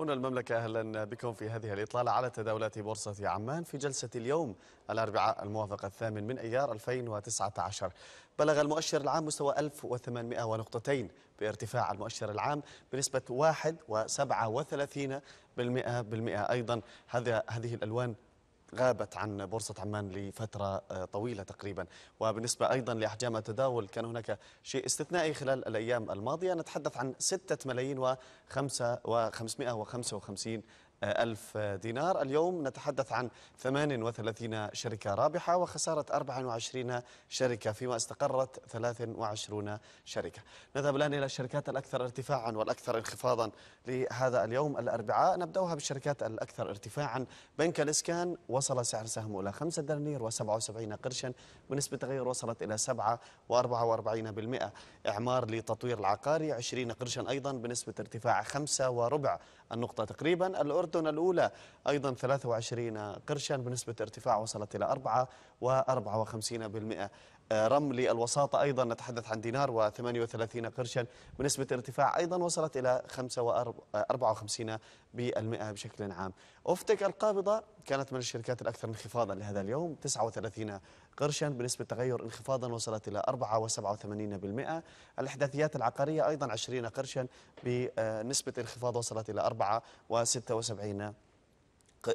هنا المملكة أهلا بكم في هذه الإطلالة على تداولات بورصة عمان في جلسة اليوم الأربعاء الموافق الثامن من أيار 2019 بلغ المؤشر العام مستوى 1800 ونقطتين بارتفاع المؤشر العام بنسبة 1.37% أيضا هذا هذه الألوان غابت عن بورصة عمان لفترة آه، طويلة تقريبا وبالنسبة أيضا لأحجام التداول كان هناك شيء استثنائي خلال الأيام الماضية نتحدث عن ستة ملايين وخمسة وخمسين ألف دينار اليوم نتحدث عن 38 شركة رابحة وخسارة 24 شركة فيما استقرت 23 شركة نذهب الآن إلى الشركات الأكثر ارتفاعا والأكثر انخفاضا لهذا اليوم الأربعاء نبدأها بالشركات الأكثر ارتفاعا بنك الإسكان وصل سعر سهمه إلى 5 دنانير و77 قرشا بنسبة تغير وصلت إلى 7 و44% إعمار لتطوير العقاري 20 قرشا أيضا بنسبة ارتفاع 5 وربع النقطة تقريبا الأردن مدتنا الأولى أيضا 23 قرشا بنسبة ارتفاع وصلت إلى 4 و54% آه، رمل الوساطة أيضا نتحدث عن دينار و38 قرشا بنسبة ارتفاع أيضا وصلت إلى 54 آه، بالمئة بشكل عام أوفتك القابضة كانت من الشركات الأكثر انخفاضا لهذا اليوم 39 قرشا بنسبة تغير انخفاضا وصلت إلى 4.87% الإحداثيات العقارية أيضا 20 قرشا بنسبة انخفاض وصلت إلى 4.76%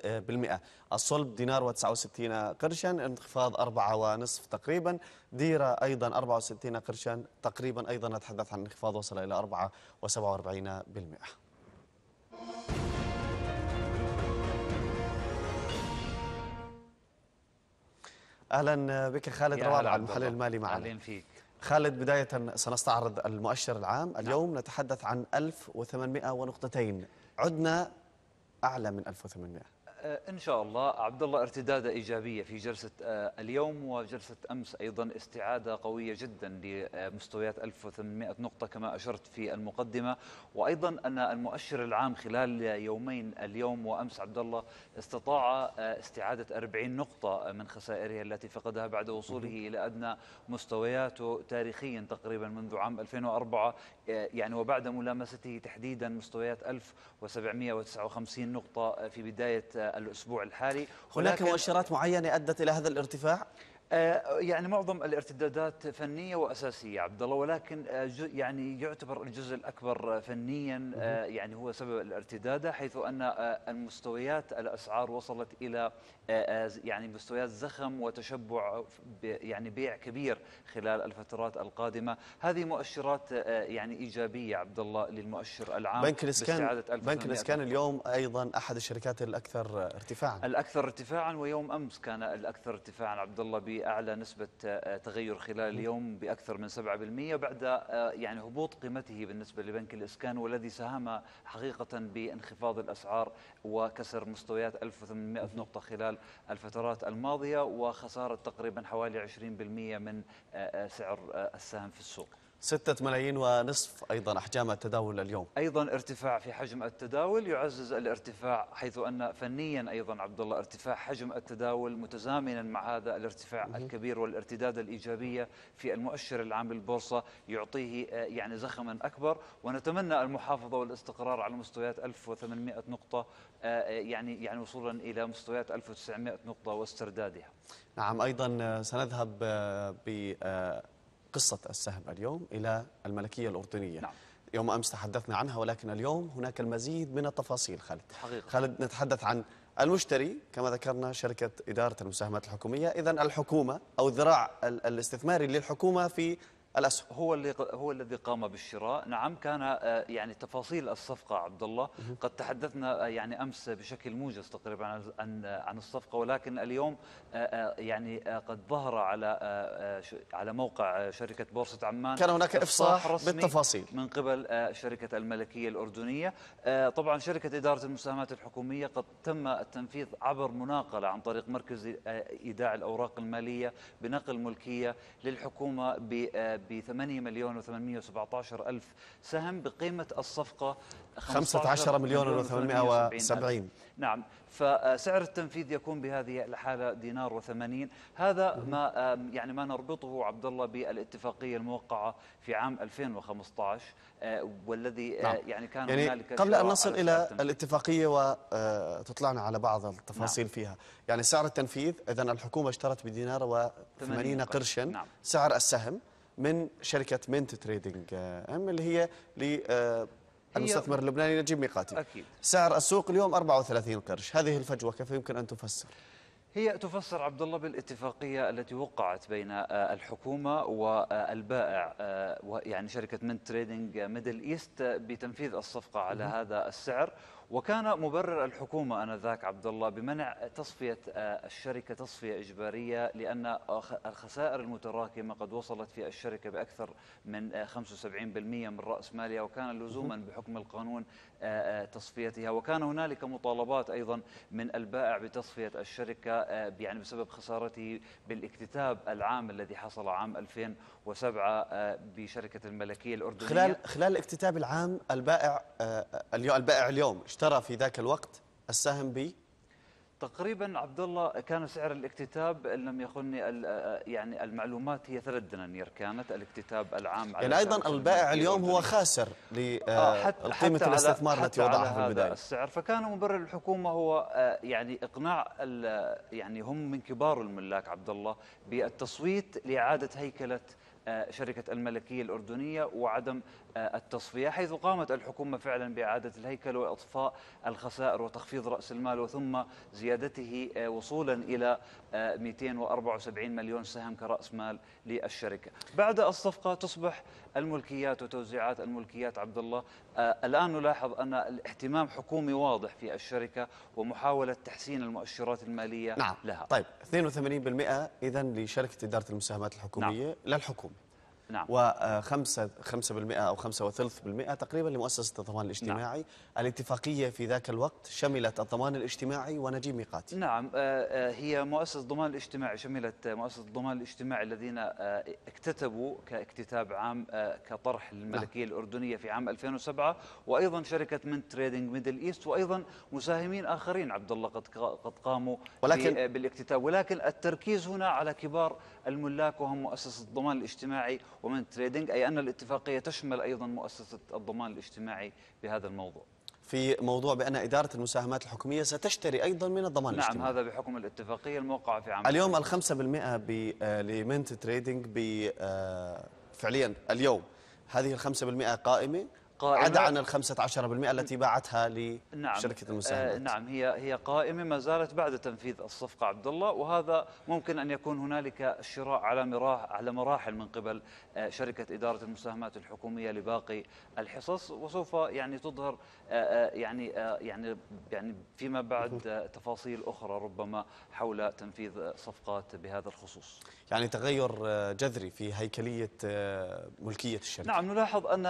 بالمئة الصلب دينار و69 قرشا انخفاض أربعة ونصف تقريبا ديرة أيضا 64 قرشا تقريبا أيضا نتحدث عن انخفاض وصل إلى 4.47% اهلا بك خالد رواد المحلل المالي معنا اهلا فيك خالد بداية سنستعرض المؤشر العام نعم. اليوم نعم. نتحدث عن 1800 ونقطتين عدنا أعلى من 1800 آه، إن شاء الله عبد الله ارتدادة إيجابية في جلسة آه، اليوم وجلسة أمس أيضا استعادة قوية جدا لمستويات 1800 نقطة كما أشرت في المقدمة وأيضا أن المؤشر العام خلال يومين اليوم وأمس عبد الله استطاع آه، استعادة 40 نقطة من خسائره التي فقدها بعد وصوله إلى أدنى مستوياته تاريخيا تقريبا منذ عام 2004 يعني وبعد ملامسته تحديدا مستويات 1759 نقطة في بداية الأسبوع الحالي هناك مؤشرات معينة أدت إلى هذا الارتفاع؟ آه، يعني معظم الارتدادات فنيه واساسيه عبد الله ولكن آه، يعني يعتبر الجزء الاكبر آه، فنيا يعني هو سبب الارتداده حيث ان المستويات الاسعار وصلت الى يعني مستويات زخم وتشبع يعني بيع كبير خلال الفترات القادمه هذه مؤشرات يعني ايجابيه عبد الله للمؤشر العام بنك الاسكان بنك الاسكان اليوم ايضا احد الشركات الاكثر ارتفاعا الاكثر ارتفاعا ويوم امس كان الاكثر ارتفاعا عبد الله بأعلى نسبة آه، تغير خلال اليوم بأكثر من 7% بعد آه، يعني هبوط قيمته بالنسبة لبنك الإسكان والذي ساهم حقيقة بانخفاض الأسعار وكسر مستويات 1800 نقطة خلال الفترات الماضية وخسارة تقريبا حوالي 20% من آه، سعر السهم في السوق ستة ملايين ونصف أيضا أحجام التداول اليوم أيضا ارتفاع في حجم التداول يعزز الارتفاع حيث أن فنيا أيضا عبد الله ارتفاع حجم التداول متزامنا مع هذا الارتفاع الكبير والارتداد الإيجابية في المؤشر العام للبورصة يعطيه آه، يعني زخما أكبر ونتمنى المحافظة والاستقرار على مستويات 1800 نقطة آه، آه، يعني يعني وصولا إلى مستويات 1900 نقطة واستردادها نعم أيضا سنذهب ب قصة السهم اليوم إلى الملكية الأردنية نعم. يوم أمس تحدثنا عنها ولكن اليوم هناك المزيد من التفاصيل خالد حقيقة. خالد نتحدث عن المشتري كما ذكرنا شركة إدارة المساهمات الحكومية إذا الحكومة أو ذراع الاستثماري للحكومة في الأسهم هو اللي هو الذي قام بالشراء نعم كان آه، يعني تفاصيل الصفقة عبد الله قد تحدثنا آه، يعني أمس بشكل موجز تقريبا عن آه، عن الصفقة ولكن اليوم يعني قد ظهر على على موقع شركة بورصة عمان كان هناك إفصاح بالتفاصيل من قبل شركة الملكية الأردنية طبعا شركة إدارة المساهمات الحكومية قد تم التنفيذ عبر مناقلة عن طريق مركز إيداع الأوراق المالية بنقل ملكية للحكومة ب 8 مليون و817 ألف سهم بقيمة الصفقة 15 مليون و870 نعم فسعر التنفيذ يكون بهذه الحالة دينار و80 هذا ما يعني ما نربطه عبد الله بالاتفاقية الموقعة في عام 2015 آه، والذي آه، نعم. يعني كان يعني هنالك قبل أن نصل إلى الاتفاقية وتطلعنا آه، على بعض التفاصيل نعم. فيها يعني سعر التنفيذ إذا الحكومة اشترت بدينار و80 قرشا نعم. سعر السهم من شركه منت تريدنج آه، ام اللي هي للمستثمر آه، اللبناني نجيب ميقاتي اكيد سعر السوق اليوم 34 قرش هذه الفجوه كيف يمكن ان تفسر هي تفسر عبد الله بالاتفاقيه التي وقعت بين آه، الحكومه والبائع يعني شركه منت تريدنج ميدل ايست بتنفيذ الصفقه على هذا السعر وكان مبرر الحكومة أنذاك عبد الله بمنع تصفية آه، الشركة تصفية إجبارية لأن الخسائر المتراكمة قد وصلت في الشركة بأكثر من 75% آه، من رأس مالها وكان لزوما بحكم القانون آه، تصفيتها وكان هنالك مطالبات أيضا من البائع بتصفية الشركة يعني بسبب خسارته بالاكتتاب العام الذي حصل عام 2007 بشركة الملكية الأردنية خلال خلال الاكتتاب العام البائع البائع اليوم اشترى في ذاك الوقت السهم ب تقريبا عبد الله كان سعر الاكتتاب ان لم يخني آه، يعني المعلومات هي ثلاث دنانير كانت الاكتتاب العام على يعني ايضا البائع اليوم هو خاسر لقيمه آه, آه، الاستثمار التي وضعها في البدايه السعر فكان مبرر الحكومه هو آه يعني اقناع آه، يعني هم من كبار الملاك عبد الله بالتصويت لاعاده هيكله شركة الملكية الأردنية وعدم التصفية حيث قامت الحكومة فعلا بإعادة الهيكل وإطفاء الخسائر وتخفيض رأس المال وثم زيادته آه، وصولا إلى 274 آه، مليون سهم كرأس مال للشركة بعد الصفقة تصبح الملكيات وتوزيعات الملكيات عبد الله آه، الآن نلاحظ أن الاهتمام حكومي واضح في الشركة ومحاولة تحسين المؤشرات المالية نعم. لها طيب 82% إذا لشركة إدارة المساهمات الحكومية نعم. للحكومة نعم. و5 5% أو 5.3% تقريبا لمؤسسة الضمان الاجتماعي نعم. الاتفاقية في ذاك الوقت شملت الضمان الاجتماعي ونجيب ميقاتي نعم آه، آه، هي مؤسسة الضمان الاجتماعي شملت مؤسسة الضمان الاجتماعي الذين آه، اكتتبوا كاكتتاب عام كطرح الملكية نعم. الأردنية في عام 2007 وأيضا شركة من تريدنج ميدل إيست وأيضا مساهمين آخرين عبد الله قد قد قاموا ولكن بالاكتتاب ولكن التركيز هنا على كبار الملاك وهم مؤسسة الضمان الاجتماعي ومن التريدنج أي أن الاتفاقية تشمل أيضا مؤسسة الضمان الاجتماعي بهذا الموضوع في موضوع بأن إدارة المساهمات الحكومية ستشتري أيضا من الضمان نعم الاجتماعي نعم هذا بحكم الاتفاقية الموقعة في عام اليوم الخمسة بالمئة آه، لمنت تريدنج آه، فعليا اليوم هذه الخمسة بالمئة قائمة قائمة عدا عن ال 15% التي باعتها نعم. لشركة آه، المساهمات نعم هي هي قائمة ما زالت بعد تنفيذ الصفقة عبد الله وهذا ممكن أن يكون هنالك شراء على مراح على مراحل من قبل آه، شركة إدارة المساهمات الحكومية لباقي الحصص وسوف يعني تظهر آه، يعني يعني يعني فيما بعد تفاصيل أخرى ربما حول تنفيذ صفقات بهذا الخصوص يعني تغير جذري في هيكلية ملكية الشركة نعم نلاحظ أن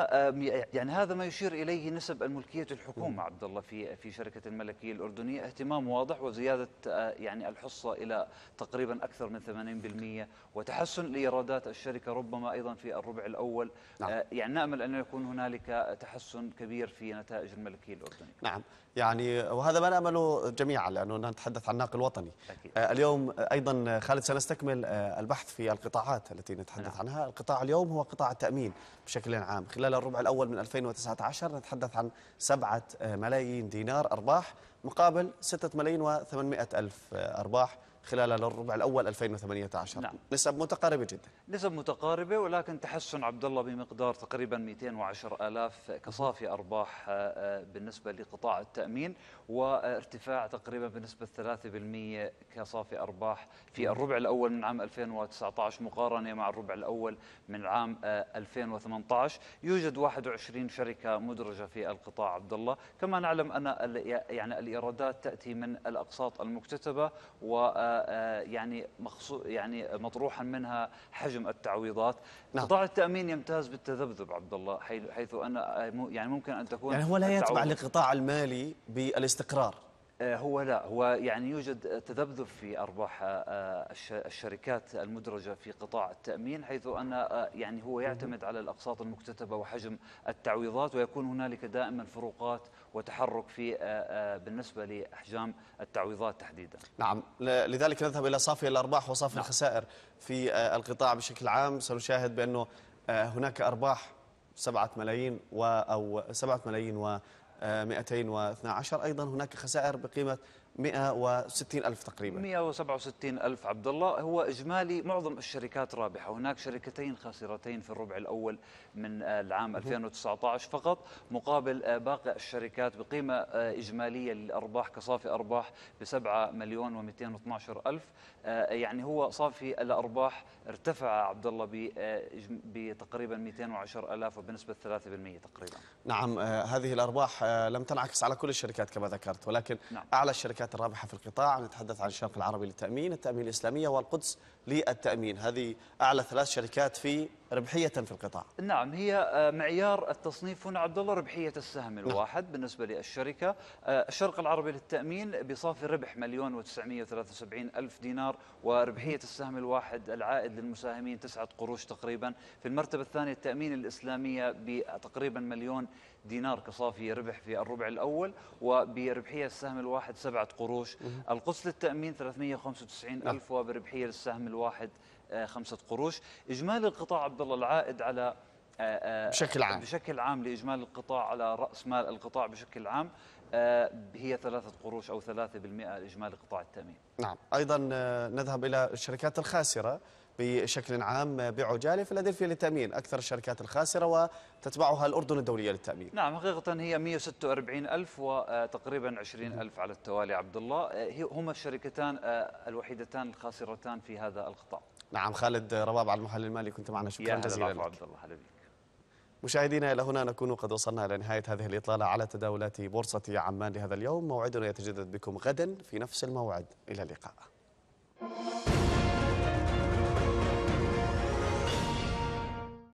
يعني هذا ما يشير اليه نسب الملكيه الحكومه عبد الله في في شركه الملكيه الاردنيه اهتمام واضح وزياده آه، يعني الحصه الى تقريبا اكثر من 80% وتحسن لايرادات الشركه ربما ايضا في الربع الاول نعم. آه، يعني نامل ان يكون هنالك تحسن كبير في نتائج الملكيه الاردنيه نعم يعني وهذا ما نامله جميعا لانه نتحدث عن الناقل الوطني أكيد. آه، اليوم ايضا خالد سنستكمل البحث في القطاعات التي نتحدث نعم. عنها القطاع اليوم هو قطاع التامين بشكل عام خلال الربع الاول من 2000 2019 نتحدث عن 7 ملايين دينار أرباح مقابل 6 ملايين و800 ألف أرباح خلال الربع الأول 2018 نعم. نسب متقاربة جدا نسب متقاربة ولكن تحسن عبد الله بمقدار تقريبا 210 ألاف كصافي أرباح آه، آه، بالنسبة لقطاع التأمين وارتفاع تقريبا بنسبة 3% كصافي أرباح في نعم. الربع الأول من عام 2019 مقارنة مع الربع الأول من عام 2018 آه، يوجد 21 شركة مدرجة في القطاع عبد الله كما نعلم أن يعني الإيرادات تأتي من الأقساط المكتتبة و يعني يعني مطروحا منها حجم التعويضات نعم. قطاع التامين يمتاز بالتذبذب عبد الله حيث ان يعني ممكن ان تكون يعني هو لا يتبع لقطاع المالي بالاستقرار آه، هو لا هو يعني يوجد تذبذب في ارباح آه، الشركات المدرجه في قطاع التامين حيث ان آه، يعني هو يعتمد على الاقساط المكتتبه وحجم التعويضات ويكون هنالك دائما فروقات وتحرك في بالنسبه لاحجام التعويضات تحديدا. نعم لذلك نذهب الى صافي الارباح وصافي نعم. الخسائر في القطاع بشكل عام سنشاهد بانه هناك ارباح 7 ملايين او 7 ملايين و 212 آه، أيضا هناك خسائر بقيمة 160 ألف تقريبا 167 ألف عبد الله هو إجمالي معظم الشركات رابحة هناك شركتين خاسرتين في الربع الأول من العام 2019 فقط مقابل آه، باقي الشركات بقيمة آه، إجمالية للأرباح كصافي أرباح ب 7 مليون و212 ألف آه، يعني هو صافي الأرباح ارتفع عبد الله بتقريبا 210 ألاف وبنسبة 3% تقريبا نعم هذه الأرباح لم تنعكس على كل الشركات كما ذكرت ولكن نعم. أعلى الشركات الشركات الرابحة في القطاع نتحدث عن الشرق العربي للتأمين التأمين الإسلامية والقدس للتأمين هذه أعلى ثلاث شركات في ربحية في القطاع نعم هي آه، معيار التصنيف هنا عبد الله ربحية السهم نعم. الواحد بالنسبة للشركة آه، الشرق العربي للتأمين بصافي ربح مليون و وسبعين ألف دينار وربحية السهم الواحد العائد للمساهمين تسعة قروش تقريبا في المرتبة الثانية التأمين الإسلامية بتقريبا مليون دينار كصافي ربح في الربع الأول وبربحية السهم الواحد سبعة قروش القدس للتأمين 395 ألف نعم. وبربحية للسهم الواحد آه، خمسة قروش إجمالي القطاع عبد الله العائد على آه، آه، بشكل عام بشكل عام لإجمالي القطاع على رأس مال القطاع بشكل عام هي ثلاثة قروش أو ثلاثة بالمئة إجمالي قطاع التأمين نعم أيضا نذهب إلى الشركات الخاسرة بشكل عام بعجالة جاري فيلادلفيا للتأمين أكثر الشركات الخاسرة وتتبعها الأردن الدولية للتأمين نعم حقيقة هي 146 ألف وتقريبا 20 ألف على التوالي عبد الله هما الشركتان الوحيدتان الخاسرتان في هذا القطاع نعم خالد رباب على المحلل المالي كنت معنا شكرا جزيلا لك عبد الله حبيبي مشاهدينا إلى هنا نكون قد وصلنا إلى نهاية هذه الإطلالة على تداولات بورصة عمان لهذا اليوم موعدنا يتجدد بكم غدا في نفس الموعد إلى اللقاء